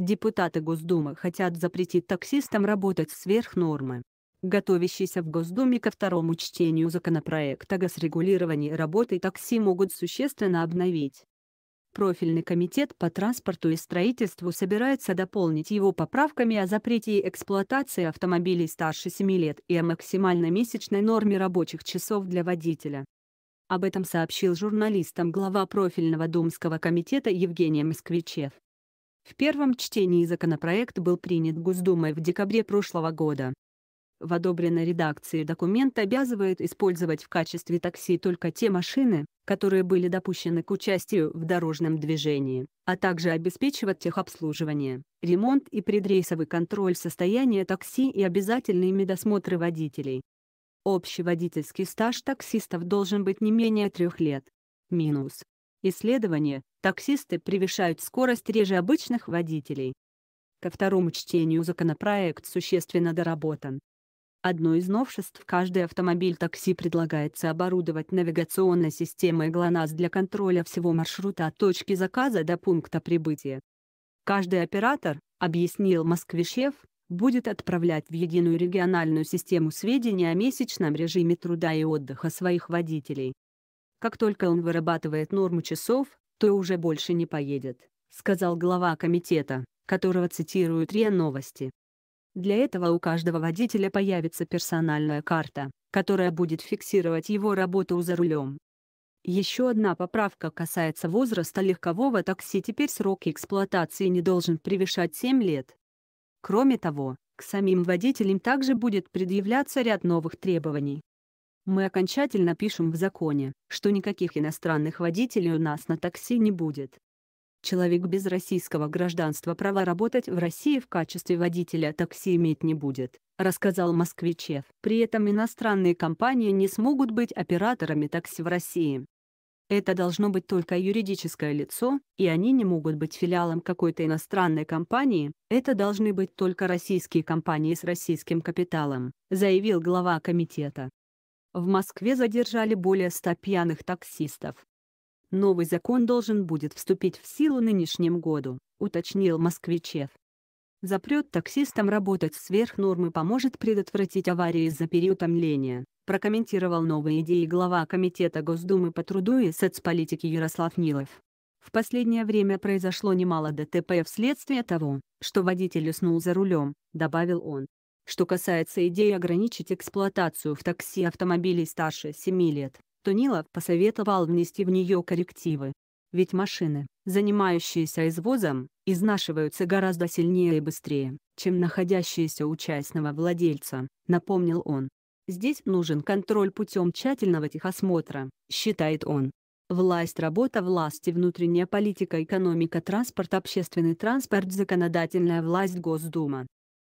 Депутаты Госдумы хотят запретить таксистам работать сверх нормы. Готовящийся в Госдуме ко второму чтению законопроект о госрегулировании работы такси могут существенно обновить. Профильный комитет по транспорту и строительству собирается дополнить его поправками о запрете эксплуатации автомобилей старше 7 лет и о максимальной месячной норме рабочих часов для водителя. Об этом сообщил журналистам глава профильного Думского комитета Евгений Москвичев. В первом чтении законопроект был принят Госдумой в декабре прошлого года. В одобренной редакции документ обязывает использовать в качестве такси только те машины, которые были допущены к участию в дорожном движении, а также обеспечивать техобслуживание, ремонт и предрейсовый контроль состояния такси и обязательные медосмотры водителей. Общий водительский стаж таксистов должен быть не менее трех лет. Минус. Исследование: таксисты превышают скорость реже обычных водителей. Ко второму чтению законопроект существенно доработан. Одно из новшеств – каждый автомобиль такси предлагается оборудовать навигационной системой ГЛОНАСС для контроля всего маршрута от точки заказа до пункта прибытия. Каждый оператор, объяснил Москвишев, будет отправлять в единую региональную систему сведения о месячном режиме труда и отдыха своих водителей. Как только он вырабатывает норму часов, то уже больше не поедет», — сказал глава комитета, которого цитируют РИА Новости. Для этого у каждого водителя появится персональная карта, которая будет фиксировать его работу за рулем. Еще одна поправка касается возраста легкового такси. Теперь срок эксплуатации не должен превышать 7 лет. Кроме того, к самим водителям также будет предъявляться ряд новых требований мы окончательно пишем в законе, что никаких иностранных водителей у нас на такси не будет. Человек без российского гражданства права работать в России в качестве водителя такси иметь не будет, рассказал Москвичев. При этом иностранные компании не смогут быть операторами такси в России. Это должно быть только юридическое лицо, и они не могут быть филиалом какой-то иностранной компании, это должны быть только российские компании с российским капиталом, заявил глава комитета. В Москве задержали более 100 пьяных таксистов. Новый закон должен будет вступить в силу нынешнем году, уточнил Москвичев. Запрет таксистам работать сверх нормы поможет предотвратить аварии из-за переутомления, прокомментировал новые идеи глава Комитета Госдумы по труду и соцполитики Ярослав Нилов. В последнее время произошло немало ДТП вследствие того, что водитель уснул за рулем, добавил он. Что касается идеи ограничить эксплуатацию в такси автомобилей старше 7 лет, то Нилов посоветовал внести в нее коррективы. Ведь машины, занимающиеся извозом, изнашиваются гораздо сильнее и быстрее, чем находящиеся у частного владельца, напомнил он. Здесь нужен контроль путем тщательного техосмотра, считает он. Власть работа власти внутренняя политика экономика транспорт общественный транспорт законодательная власть Госдума